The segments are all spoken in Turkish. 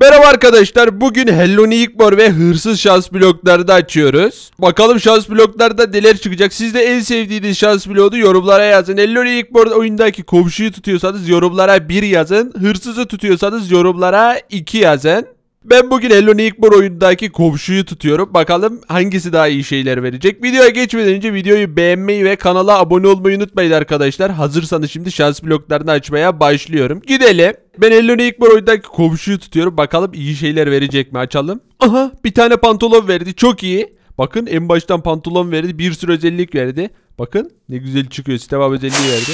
Merhaba arkadaşlar bugün Helloni Ignor ve hırsız şans Blokları da açıyoruz. Bakalım şans bloklarda neler çıkacak. Siz de en sevdiğiniz şans bloğunu yorumlara yazın. Helloni Ignor oyundaki komşuyu tutuyorsanız yorumlara 1 yazın. Hırsızı tutuyorsanız yorumlara 2 yazın. Ben bugün Hello Neighbor oyundaki kovşuyu tutuyorum. Bakalım hangisi daha iyi şeyler verecek. Videoya geçmeden önce videoyu beğenmeyi ve kanala abone olmayı unutmayın arkadaşlar. Hazırsanız şimdi şans bloklarını açmaya başlıyorum. Gidelim. Ben Hello Neighbor oyundaki kovşuyu tutuyorum. Bakalım iyi şeyler verecek mi? Açalım. Aha bir tane pantolon verdi. Çok iyi. Bakın en baştan pantolon verdi. Bir sürü özellik verdi. Bakın ne güzel çıkıyor. Sistema özelliği verdi.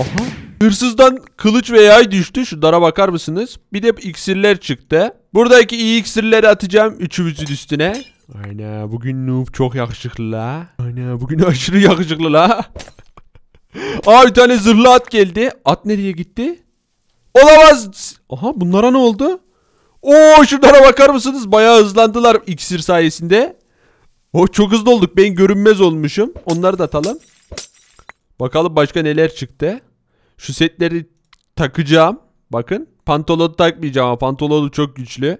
Aha. Hırsızdan kılıç ve yay düştü. Şunlara bakar mısınız? Bir de iksirler çıktı. Buradaki iyi iksirleri atacağım üçümüzün üstüne. Ayna, bugün Noob çok yakışıklı la. Ana bugün aşırı yakışıklı la. Aa bir tane zırhlı at geldi. At nereye gitti? Olamaz. Aha bunlara ne oldu? Oo şunlara bakar mısınız? Bayağı hızlandılar iksir sayesinde. O oh, çok hızlı olduk. Ben görünmez olmuşum. Onları da atalım. Bakalım başka neler çıktı. Şu setleri takacağım. Bakın. Pantolonu takmayacağım ama pantolonu çok güçlü.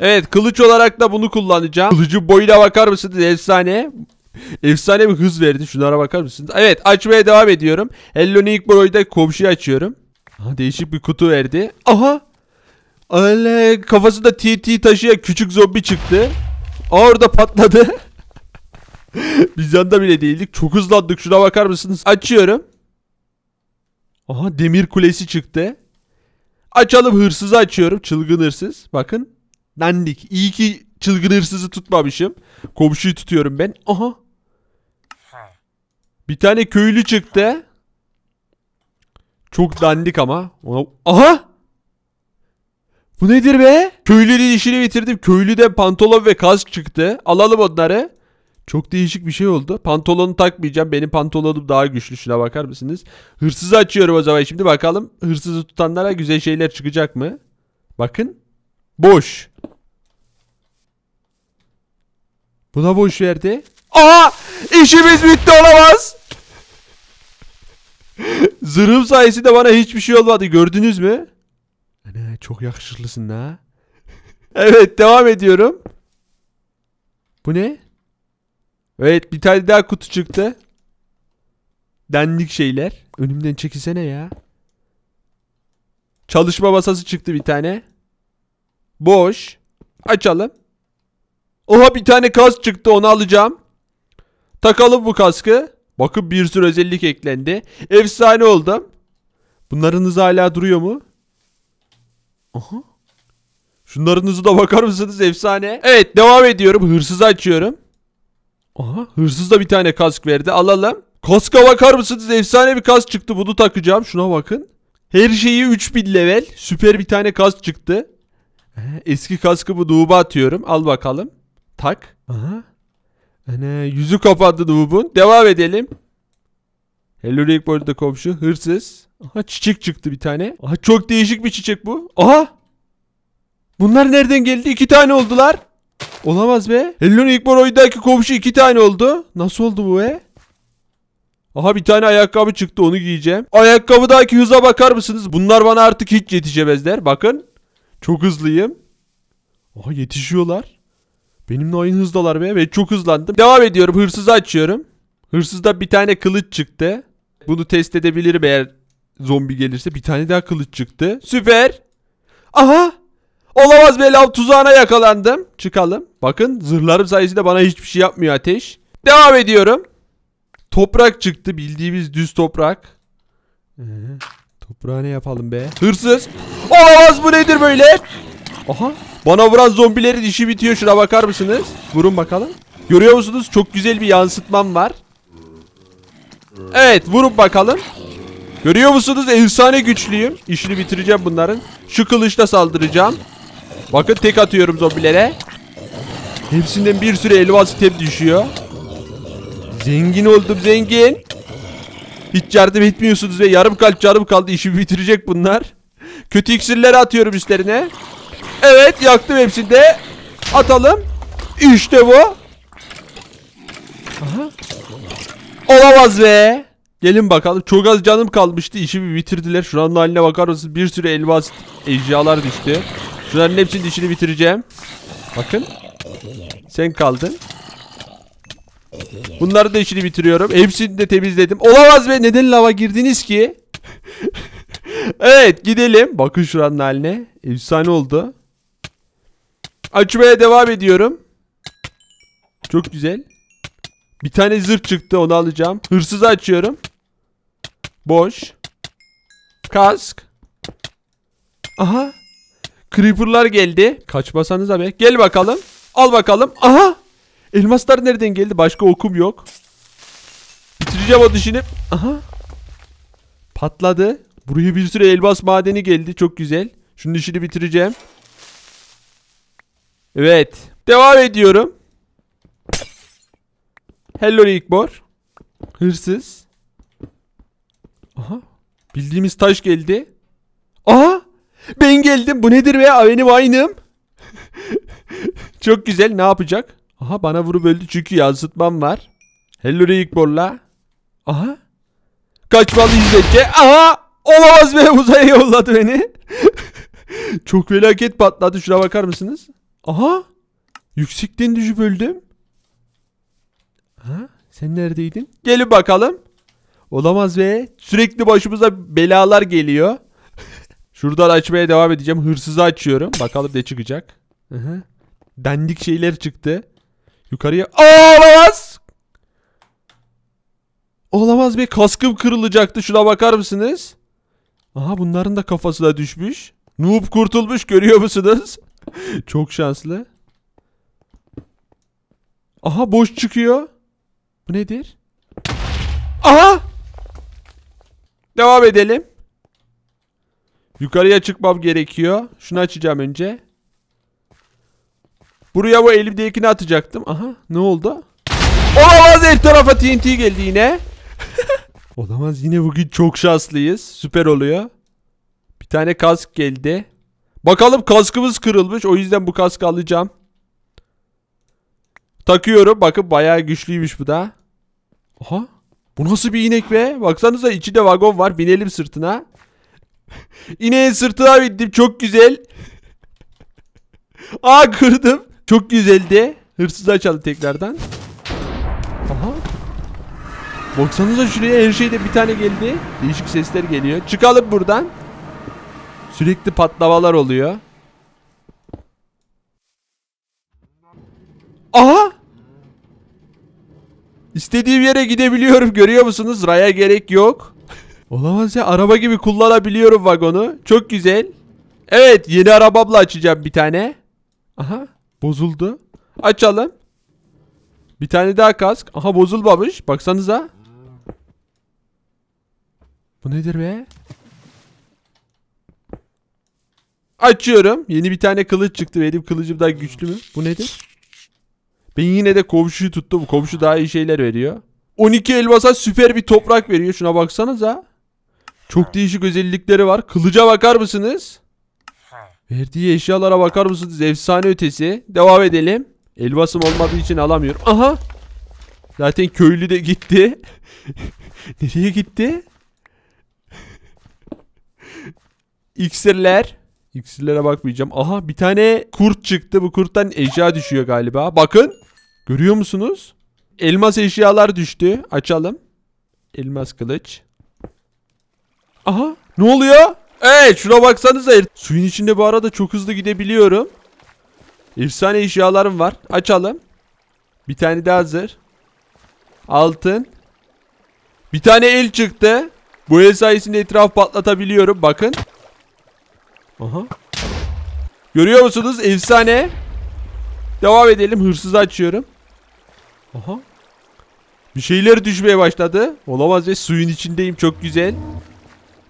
Evet kılıç olarak da bunu kullanacağım. Kılıcı boyuna bakar mısınız? Efsane. Efsane bir hız verdi. Şunlara bakar mısınız? Evet açmaya devam ediyorum. Hello'nun ilk boyda komşuyu açıyorum. Aha, değişik bir kutu verdi. Aha. Ale, kafasında TNT taşıyan küçük zombi çıktı. orada patladı. Biz yanda bile değildik. Çok hızlandık. Şuna bakar mısınız? Açıyorum. Aha demir kulesi çıktı. Açalım hırsızı açıyorum. Çılgın hırsız. Bakın. Dandik. İyi ki çılgın hırsızı tutmamışım. Komşuyu tutuyorum ben. Aha. Bir tane köylü çıktı. Çok dandik ama. Aha. Bu nedir be? Köylünün işini bitirdim. Köylüden pantolon ve kask çıktı. Alalım onları. Çok değişik bir şey oldu. Pantolonu takmayacağım. Benim pantolonum daha güçlü. Şuna bakar mısınız? Hırsızı açıyorum o zaman. Şimdi bakalım hırsızı tutanlara güzel şeyler çıkacak mı? Bakın. Boş. Bu da boş verdi. Aa! İşimiz bitti olamaz. Zırhım sayesinde bana hiçbir şey olmadı. Gördünüz mü? Ana çok yakışıklısın ha. evet devam ediyorum. Bu ne? Evet bir tane daha kutu çıktı. Dendik şeyler. Önümden çekilsene ya. Çalışma masası çıktı bir tane. Boş. Açalım. Oha bir tane kask çıktı onu alacağım. Takalım bu kaskı. Bakın bir sürü özellik eklendi. Efsane oldum. Bunların hızı hala duruyor mu? Aha. Şunların hızı da bakar mısınız? Efsane. Evet devam ediyorum. hırsız açıyorum. Aha hırsız da bir tane kask verdi alalım. Kaska bakar mısınız efsane bir kask çıktı bunu takacağım şuna bakın. Her şeyi 3000 level süper bir tane kask çıktı. Eski kaskımı Noob'a atıyorum al bakalım. Tak. Aha. Ana, yüzü kapandı Noob'un. Devam edelim. Hello Wakeboard'da komşu hırsız. Aha çiçek çıktı bir tane. Aha çok değişik bir çiçek bu. Aha. Bunlar nereden geldi? İki tane oldular. Olamaz be. Hellon ilk oyundaki komşu iki tane oldu. Nasıl oldu bu be? Aha bir tane ayakkabı çıktı onu giyeceğim. Ayakkabıdaki hıza bakar mısınız? Bunlar bana artık hiç yetişemezler. Bakın. Çok hızlıyım. Aha yetişiyorlar. Benimle aynı hızdalar be. Ben çok hızlandım. Devam ediyorum. Hırsızı açıyorum. Hırsızda bir tane kılıç çıktı. Bunu test edebilirim eğer zombi gelirse. Bir tane daha kılıç çıktı. Süper. Aha. Olamaz be lav tuzağına yakalandım. Çıkalım. Bakın zırhlarım sayesinde bana hiçbir şey yapmıyor ateş. Devam ediyorum. Toprak çıktı bildiğimiz düz toprak. Ee, toprağı ne yapalım be? Hırsız. Olamaz bu nedir böyle? Aha bana vuran zombilerin işi bitiyor şuna bakar mısınız? Vurun bakalım. Görüyor musunuz? Çok güzel bir yansıtmam var. Evet vurun bakalım. Görüyor musunuz? Efsane güçlüyüm. İşini bitireceğim bunların. Şu kılıçla saldıracağım. Bakın tek atıyorum zombilere. Hepsinden bir sürü elmas item düşüyor. Zengin oldum zengin. Hiç yardım etmiyorsunuz ve yarım kalp canım kaldı. İşimi bitirecek bunlar. Kötü iksirleri atıyorum üstlerine. Evet yaktım hepsini de. Atalım. İşte bu. Aha. Olamaz be. Gelin bakalım. Çok az canım kalmıştı. İşimi bitirdiler. Şu Şuranın haline bakar mısın? Bir sürü elmas eşyalar düştü. Şunların hepsinin işini bitireceğim. Bakın. Sen kaldın. Bunları da işini bitiriyorum. Hepsini de temizledim. Olamaz be neden lava girdiniz ki? evet gidelim. Bakın şuranın haline. Efsane oldu. Açmaya devam ediyorum. Çok güzel. Bir tane zırh çıktı onu alacağım. Hırsızı açıyorum. Boş. Kask. Aha. Creeper'lar geldi. Kaçmasanız abi. Gel bakalım. Al bakalım. Aha. Elmaslar nereden geldi? Başka okum yok. Bitireceğim o düşünüp. Aha. Patladı. Buraya bir sürü elmas madeni geldi. Çok güzel. Şunun işini bitireceğim. Evet. Devam ediyorum. Hello Rickbor. Hırsız. Aha. Bildiğimiz taş geldi geldim. Bu nedir be? Benim aynım. Çok güzel. Ne yapacak? Aha bana vurup öldü çünkü yansıtmam var. Hello Reikborla. Aha. Kaçmalı izletçe. Aha. Olamaz be uzaya yolladı beni. Çok felaket patladı. Şuna bakar mısınız? Aha. Yüksekten düşüp öldüm. Ha? Sen neredeydin? Gelin bakalım. Olamaz be. Sürekli başımıza belalar geliyor. Şuradan açmaya devam edeceğim. Hırsızı açıyorum. Bakalım ne çıkacak. Hı hı. Dendik şeyler çıktı. Yukarıya... Aa, olamaz! Olamaz be. Kaskım kırılacaktı. Şuna bakar mısınız? Aha bunların da kafası da düşmüş. Noob kurtulmuş görüyor musunuz? Çok şanslı. Aha boş çıkıyor. Bu nedir? Aha! Devam edelim. Yukarıya çıkmam gerekiyor. Şunu açacağım önce. Buraya bu elimdekini atacaktım. Aha ne oldu? Olamaz her tarafa TNT geldi yine. Olamaz yine bugün çok şanslıyız. Süper oluyor. Bir tane kask geldi. Bakalım kaskımız kırılmış. O yüzden bu kaskı alacağım. Takıyorum. Bakın bayağı güçlüymüş bu da. Aha. Bu nasıl bir inek be? Baksanıza içinde vagon var. Binelim sırtına. İneğin sırtına bindim. Çok güzel. Aa kırdım. Çok güzeldi. Hırsızı açalım tekrardan. Aha. Baksanıza şuraya her şeyde bir tane geldi. Değişik sesler geliyor. Çıkalım buradan. Sürekli patlamalar oluyor. Aha! İstediğim yere gidebiliyorum görüyor musunuz? Raya gerek yok. Olamaz ya araba gibi kullanabiliyorum vagonu. Çok güzel. Evet yeni arabamla açacağım bir tane. Aha bozuldu. Açalım. Bir tane daha kask. Aha bozulmamış. Baksanıza. Bu nedir be? Açıyorum. Yeni bir tane kılıç çıktı. Benim kılıcım daha güçlü mü? Bu nedir? Ben yine de komşuyu tuttum. Komşu daha iyi şeyler veriyor. 12 elmasa süper bir toprak veriyor. Şuna baksanıza. Çok değişik özellikleri var. Kılıca bakar mısınız? Verdiği eşyalara bakar mısınız? Efsane ötesi. Devam edelim. Elbasım olmadığı için alamıyorum. Aha. Zaten köylü de gitti. Nereye gitti? İksirler. İksirlere bakmayacağım. Aha bir tane kurt çıktı. Bu kurttan eşya düşüyor galiba. Bakın. Görüyor musunuz? Elmas eşyalar düştü. Açalım. Elmas kılıç. Aha ne oluyor? Evet şuna baksanıza. Suyun içinde bu arada çok hızlı gidebiliyorum. Efsane eşyalarım var. Açalım. Bir tane daha hazır. Altın. Bir tane el çıktı. Bu el sayesinde etraf patlatabiliyorum. Bakın. Aha. Görüyor musunuz? Efsane. Devam edelim. Hırsızı açıyorum. Aha. Bir şeyler düşmeye başladı. Olamaz ve suyun içindeyim. Çok güzel.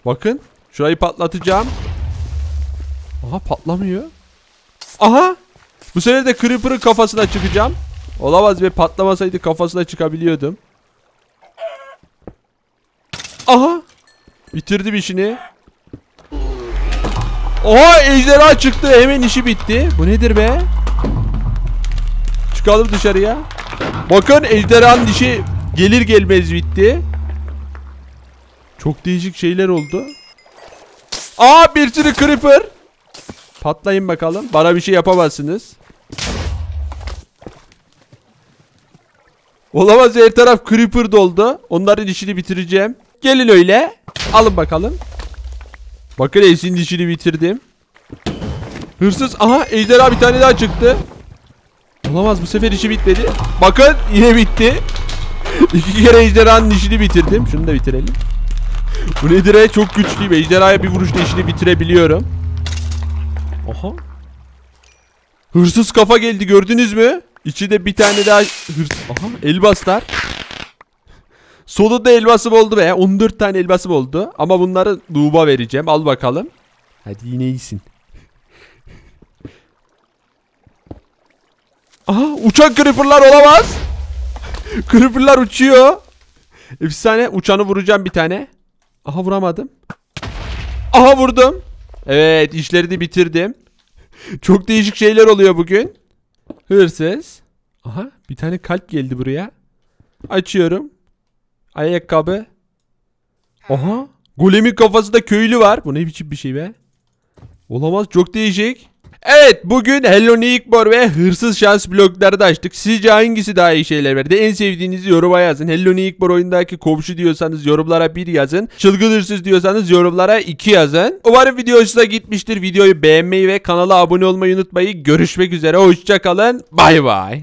Bakın. Şurayı patlatacağım. Aha patlamıyor. Aha. Bu sefer de Creeper'ın kafasına çıkacağım. Olamaz be patlamasaydı kafasına çıkabiliyordum. Aha. Bitirdim işini. Oha ejderha çıktı. Hemen işi bitti. Bu nedir be? Çıkalım dışarıya. Bakın ejderhanın işi gelir gelmez bitti. Çok değişik şeyler oldu. Aa bir sürü creeper. Patlayın bakalım. Bana bir şey yapamazsınız. Olamaz her taraf creeper doldu. Onların işini bitireceğim. Gelin öyle. Alın bakalım. Bakın Ace'in işini bitirdim. Hırsız. Aha ejderha bir tane daha çıktı. Olamaz bu sefer işi bitmedi. Bakın yine bitti. İki kere ejderhanın işini bitirdim. Şunu da bitirelim. Bu nedir nedir'e çok güçlüyüm. Ejderhaya bir vuruşla işini bitirebiliyorum. Oha. Hırsız kafa geldi gördünüz mü? İçinde bir tane daha hırs... Aha elbaslar. da elbasım oldu be. 14 tane elbasım oldu. Ama bunları duba vereceğim. Al bakalım. Hadi yine iyisin. Aha uçak creeper'lar olamaz. creeper'lar uçuyor. Efsane uçanı vuracağım bir tane. Aha vuramadım. Aha vurdum. Evet işlerini bitirdim. Çok değişik şeyler oluyor bugün. Hırsız. Aha bir tane kalp geldi buraya. Açıyorum. Ayakkabı. Aha. Golemin kafasında köylü var. Bu ne biçim bir şey be? Olamaz çok değişik. Evet bugün Hello Nikbor ve Hırsız Şans blokları da açtık. Sizce hangisi daha iyi şeyler verdi? En sevdiğinizi yoruma yazın. Hello Nikbor oyundaki komşu diyorsanız yorumlara 1 yazın. Çılgın diyorsanız yorumlara 2 yazın. Umarım video hoşunuza gitmiştir. Videoyu beğenmeyi ve kanala abone olmayı unutmayın. Görüşmek üzere. Hoşçakalın. Bay bay.